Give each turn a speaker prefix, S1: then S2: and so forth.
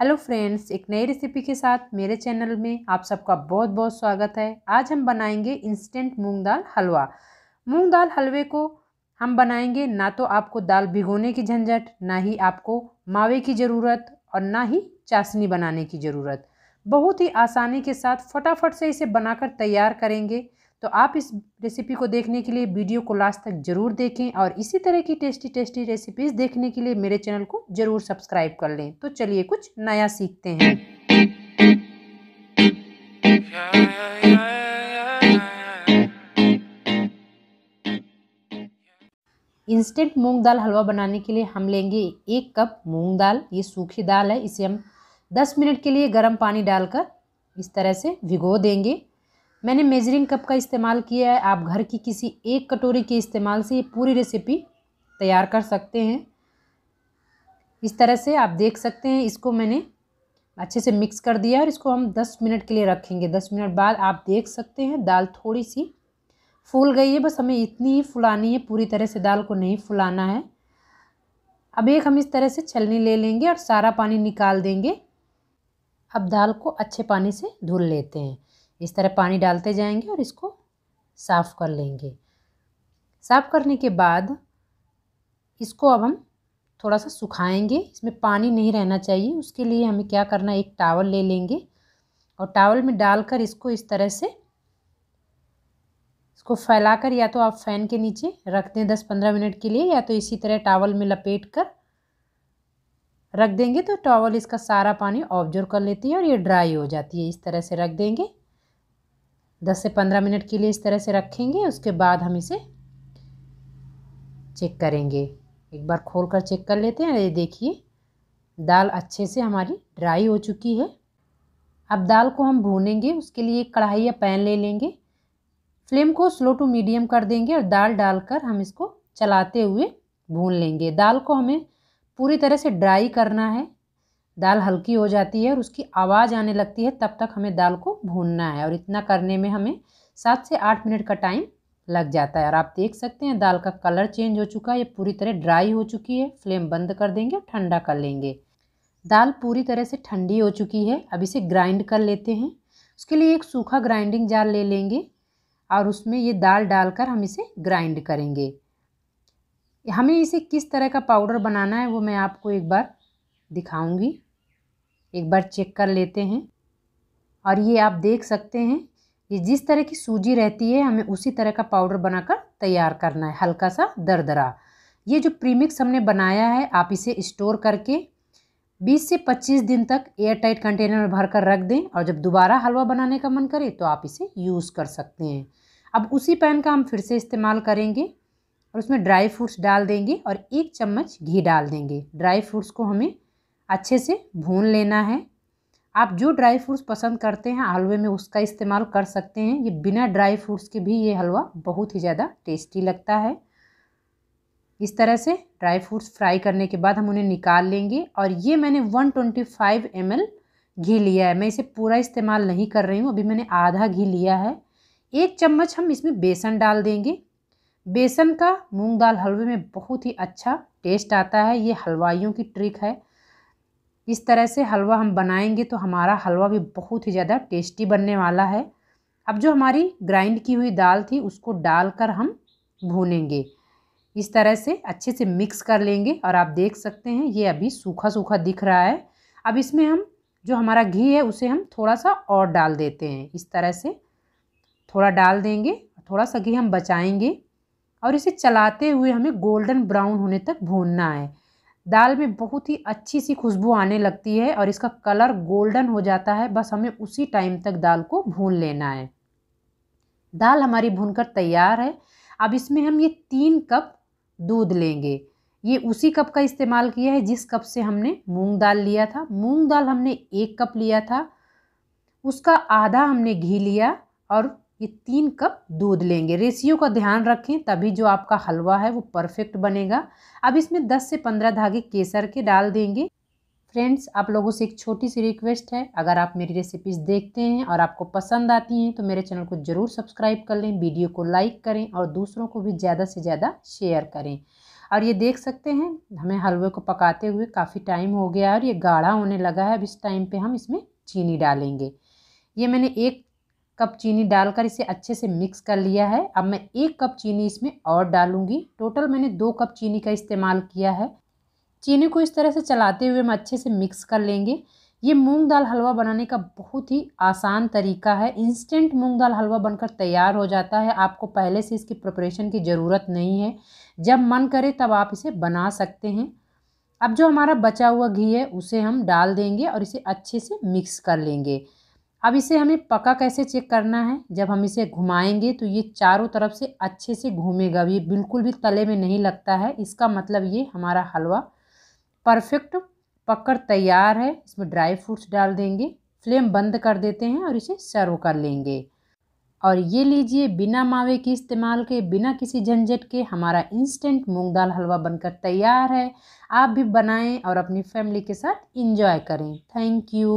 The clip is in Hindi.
S1: हेलो फ्रेंड्स एक नई रेसिपी के साथ मेरे चैनल में आप सबका बहुत बहुत स्वागत है आज हम बनाएंगे इंस्टेंट मूंग दाल हलवा मूंग दाल हलवे को हम बनाएंगे ना तो आपको दाल भिगोने की झंझट ना ही आपको मावे की ज़रूरत और ना ही चाशनी बनाने की ज़रूरत बहुत ही आसानी के साथ फटाफट से इसे बनाकर तैयार करेंगे तो आप इस रेसिपी को देखने के लिए वीडियो को लास्ट तक ज़रूर देखें और इसी तरह की टेस्टी टेस्टी रेसिपीज़ देखने के लिए मेरे चैनल को ज़रूर सब्सक्राइब कर लें तो चलिए कुछ नया सीखते हैं इंस्टेंट मूंग दाल हलवा बनाने के लिए हम लेंगे एक कप मूंग दाल ये सूखी दाल है इसे हम 10 मिनट के लिए गर्म पानी डालकर इस तरह से भिगो देंगे मैंने मेजरिंग कप का इस्तेमाल किया है आप घर की किसी एक कटोरी के इस्तेमाल से ये पूरी रेसिपी तैयार कर सकते हैं इस तरह से आप देख सकते हैं इसको मैंने अच्छे से मिक्स कर दिया और इसको हम दस मिनट के लिए रखेंगे दस मिनट बाद आप देख सकते हैं दाल थोड़ी सी फूल गई है बस हमें इतनी ही फुलानी है पूरी तरह से दाल को नहीं फुलाना है अब एक हम इस तरह से छलनी ले लेंगे और सारा पानी निकाल देंगे अब दाल को अच्छे पानी से धुल लेते हैं इस तरह पानी डालते जाएंगे और इसको साफ़ कर लेंगे साफ़ करने के बाद इसको अब हम थोड़ा सा सुखाएंगे इसमें पानी नहीं रहना चाहिए उसके लिए हमें क्या करना है एक टावल ले लेंगे और टावल में डालकर इसको इस तरह से इसको फैलाकर या तो आप फ़ैन के नीचे रख दें दस पंद्रह मिनट के लिए या तो इसी तरह टावल में लपेट कर रख देंगे तो टावल इसका सारा पानी ऑब्जर्व कर लेती है और ये ड्राई हो जाती है इस तरह से रख देंगे 10 से 15 मिनट के लिए इस तरह से रखेंगे उसके बाद हम इसे चेक करेंगे एक बार खोल कर चेक कर लेते हैं ये देखिए दाल अच्छे से हमारी ड्राई हो चुकी है अब दाल को हम भूनेंगे उसके लिए एक कढ़ाई या पैन ले लेंगे फ्लेम को स्लो टू मीडियम कर देंगे और दाल डालकर हम इसको चलाते हुए भून लेंगे दाल को हमें पूरी तरह से ड्राई करना है दाल हल्की हो जाती है और उसकी आवाज़ आने लगती है तब तक हमें दाल को भूनना है और इतना करने में हमें सात से आठ मिनट का टाइम लग जाता है और आप देख सकते हैं दाल का कलर चेंज हो चुका है ये पूरी तरह ड्राई हो चुकी है फ्लेम बंद कर देंगे और ठंडा कर लेंगे दाल पूरी तरह से ठंडी हो चुकी है अब इसे ग्राइंड कर लेते हैं उसके लिए एक सूखा ग्राइंडिंग जार ले लेंगे और उसमें ये दाल डालकर हम इसे ग्राइंड करेंगे हमें इसे किस तरह का पाउडर बनाना है वो मैं आपको एक बार दिखाऊंगी एक बार चेक कर लेते हैं और ये आप देख सकते हैं ये जिस तरह की सूजी रहती है हमें उसी तरह का पाउडर बनाकर तैयार करना है हल्का सा दरदरा ये जो प्रीमिक्स हमने बनाया है आप इसे स्टोर करके 20 से 25 दिन तक एयर टाइट कंटेनर में भर कर रख दें और जब दोबारा हलवा बनाने का मन करे तो आप इसे यूज़ कर सकते हैं अब उसी पैन का हम फिर से इस्तेमाल करेंगे और उसमें ड्राई फ्रूट्स डाल देंगे और एक चम्मच घी डाल देंगे ड्राई फ्रूट्स को हमें अच्छे से भून लेना है आप जो ड्राई फ्रूट्स पसंद करते हैं हलवे में उसका इस्तेमाल कर सकते हैं ये बिना ड्राई फ्रूट्स के भी ये हलवा बहुत ही ज़्यादा टेस्टी लगता है इस तरह से ड्राई फ्रूट्स फ्राई करने के बाद हम उन्हें निकाल लेंगे और ये मैंने 125 ट्वेंटी घी लिया है मैं इसे पूरा इस्तेमाल नहीं कर रही हूँ अभी मैंने आधा घी लिया है एक चम्मच हम इसमें बेसन डाल देंगे बेसन का मूंग दाल हलवे में बहुत ही अच्छा टेस्ट आता है ये हलवाइयों की ट्रिक है इस तरह से हलवा हम बनाएंगे तो हमारा हलवा भी बहुत ही ज़्यादा टेस्टी बनने वाला है अब जो हमारी ग्राइंड की हुई दाल थी उसको डालकर हम भूनेंगे इस तरह से अच्छे से मिक्स कर लेंगे और आप देख सकते हैं ये अभी सूखा सूखा दिख रहा है अब इसमें हम जो हमारा घी है उसे हम थोड़ा सा और डाल देते हैं इस तरह से थोड़ा डाल देंगे थोड़ा सा घी हम बचाएंगे और इसे चलाते हुए हमें गोल्डन ब्राउन होने तक भूनना है दाल में बहुत ही अच्छी सी खुशबू आने लगती है और इसका कलर गोल्डन हो जाता है बस हमें उसी टाइम तक दाल को भून लेना है दाल हमारी भूनकर तैयार है अब इसमें हम ये तीन कप दूध लेंगे ये उसी कप का इस्तेमाल किया है जिस कप से हमने मूंग दाल लिया था मूंग दाल हमने एक कप लिया था उसका आधा हमने घी लिया और ये तीन कप दूध लेंगे रेशियो का ध्यान रखें तभी जो आपका हलवा है वो परफेक्ट बनेगा अब इसमें 10 से 15 धागे केसर के डाल देंगे फ्रेंड्स आप लोगों से एक छोटी सी रिक्वेस्ट है अगर आप मेरी रेसिपीज़ देखते हैं और आपको पसंद आती हैं तो मेरे चैनल को ज़रूर सब्सक्राइब कर लें वीडियो को लाइक करें और दूसरों को भी ज़्यादा से ज़्यादा शेयर करें और ये देख सकते हैं हमें हलवे को पकाते हुए काफ़ी टाइम हो गया है और ये गाढ़ा होने लगा है अब इस टाइम पर हम इसमें चीनी डालेंगे ये मैंने एक कप चीनी डालकर इसे अच्छे से मिक्स कर लिया है अब मैं एक कप चीनी इसमें और डालूंगी टोटल मैंने दो कप चीनी का इस्तेमाल किया है चीनी को इस तरह से चलाते हुए हम अच्छे से मिक्स कर लेंगे ये मूंग दाल हलवा बनाने का बहुत ही आसान तरीका है इंस्टेंट मूंग दाल हलवा बनकर तैयार हो जाता है आपको पहले से इसकी प्रिपरेशन की ज़रूरत नहीं है जब मन करे तब आप इसे बना सकते हैं अब जो हमारा बचा हुआ घी है उसे हम डाल देंगे और इसे अच्छे से मिक्स कर लेंगे अब इसे हमें पका कैसे चेक करना है जब हम इसे घुमाएंगे तो ये चारों तरफ से अच्छे से घूमेगा ये बिल्कुल भी तले में नहीं लगता है इसका मतलब ये हमारा हलवा परफेक्ट पककर तैयार है इसमें ड्राई फ्रूट्स डाल देंगे फ्लेम बंद कर देते हैं और इसे सर्व कर लेंगे और ये लीजिए बिना मावे के इस्तेमाल के बिना किसी झंझट के हमारा इंस्टेंट मूंग दाल हलवा बनकर तैयार है आप भी बनाएं और अपनी फैमिली के साथ इंजॉय करें थैंक यू